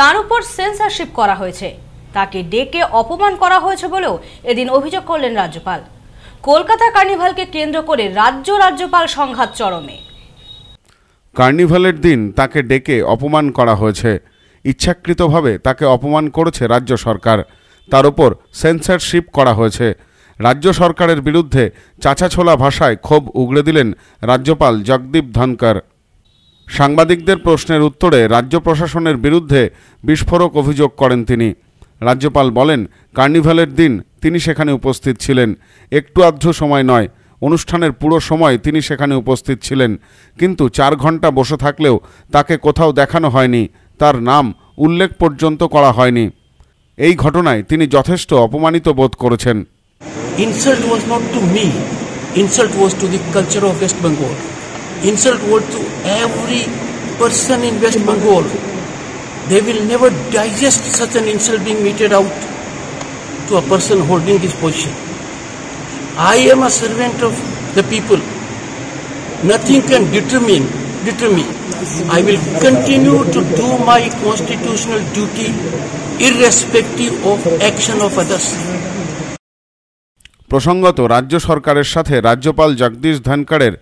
তার উপর সেন্সারশিপ করা হয়েছে তাকে ডেকে অপমান করা হয়েছে বলেও এদিন অভিযোগ করলেন রাজ্যপাল কলকাতা কার্নিভালকে কেন্দ্র করে রাজ্য রাজ্যপাল সংঘাত চরমে কার্নিভালের দিন তাকে ডেকে অপমান করা হয়েছে ইচ্ছাকৃতভাবে তাকে অপমান করেছে রাজ্য সরকার তার ওপর সেন্সারশিপ করা হয়েছে রাজ্য সরকারের বিরুদ্ধে চাছাছোলা ভাষায় ক্ষোভ উগড়ে দিলেন রাজ্যপাল জগদীপ ধনকর সাংবাদিকদের প্রশ্নের উত্তরে রাজ্য প্রশাসনের বিরুদ্ধে বিস্ফোরক অভিযোগ করেন তিনি রাজ্যপাল বলেন কার্নিভালের দিন তিনি সেখানে উপস্থিত ছিলেন একটু আধ সময় নয় অনুষ্ঠানের পুরো সময় তিনি সেখানে উপস্থিত ছিলেন কিন্তু চার ঘন্টা বসে থাকলেও তাকে কোথাও দেখানো হয়নি তার নাম উল্লেখ পর্যন্ত করা হয়নি এই ঘটনায় তিনি যথেষ্ট অপমানিত বোধ করেছেন insult was not to me insult was to the culture of West Bengal insult word to every person in West Bengal. They will never digest such an insult being meted out to a person holding this position. I am a servant of the people. Nothing can determine deter me. I will continue to do my constitutional duty irrespective of action of others. প্রসঙ্গত রাজ্য সরকারের সাথে রাজ্যপাল জগদীশ ধনখড়ের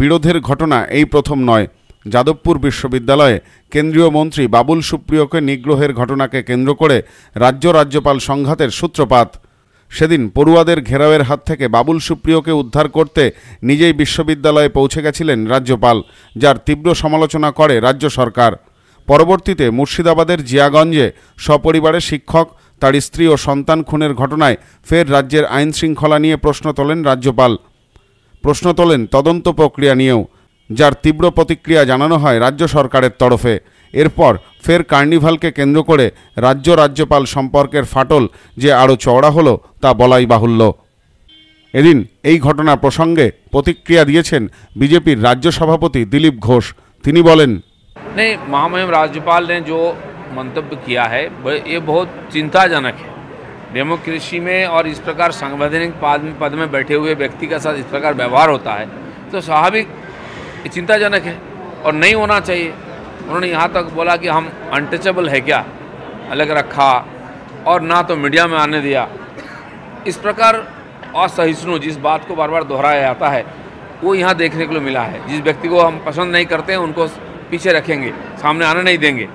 বিরোধের ঘটনা এই প্রথম নয় যাদবপুর বিশ্ববিদ্যালয়ে কেন্দ্রীয় মন্ত্রী বাবুল সুপ্রিয়কে নিগ্রহের ঘটনাকে কেন্দ্র করে রাজ্য রাজ্যপাল সংঘাতের সূত্রপাত সেদিন পড়ুয়াদের ঘেরাওয়ের হাত থেকে বাবুল সুপ্রিয়কে উদ্ধার করতে নিজেই বিশ্ববিদ্যালয়ে পৌঁছে গেছিলেন রাজ্যপাল যার তীব্র সমালোচনা করে রাজ্য সরকার পরবর্তীতে মুর্শিদাবাদের জিয়াগঞ্জে সপরিবারে শিক্ষক তার স্ত্রী ও সন্তান খুনের ঘটনায় ফের রাজ্যের আইন শৃঙ্খলা নিয়ে প্রশ্ন তোলেন রাজ্যপাল প্রশ্ন তোলেন তদন্ত প্রক্রিয়া নিয়েও যার তীব্র প্রতিক্রিয়া জানানো হয় রাজ্য সরকারের তরফে এরপর ফের কার্নিভালকে কেন্দ্র করে রাজ্য রাজ্যপাল সম্পর্কের ফাটল যে আরও চওড়া হলো তা বলাই বাহুল্য এদিন এই ঘটনা প্রসঙ্গে প্রতিক্রিয়া দিয়েছেন বিজেপির রাজ্য সভাপতি দিলীপ ঘোষ তিনি বলেন মহামহিম রাজ্যপাল राज्यपाल মন্তব্য কিয়া मंतव्य এ है চিন্তাজনক डेमोक्रेसी में और इस प्रकार सांवैधानिक पद पद में बैठे हुए व्यक्ति के साथ इस प्रकार व्यवहार होता है तो स्वाभाविक चिंताजनक है और नहीं होना चाहिए उन्होंने यहाँ तक बोला कि हम अनटचेबल है क्या अलग रखा और ना तो मीडिया में आने दिया इस प्रकार असहिष्णु जिस बात को बार बार दोहराया जाता है वो यहाँ देखने के लिए मिला है जिस व्यक्ति को हम पसंद नहीं करते हैं उनको पीछे रखेंगे सामने आने नहीं देंगे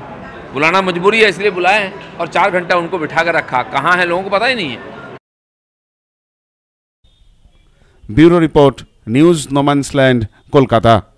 बुलाना मजबूरी है इसलिए बुलाए हैं और चार घंटा उनको बिठा कर रखा कहाँ है लोगों को पता ही नहीं है bureau report news no man's land Kolkata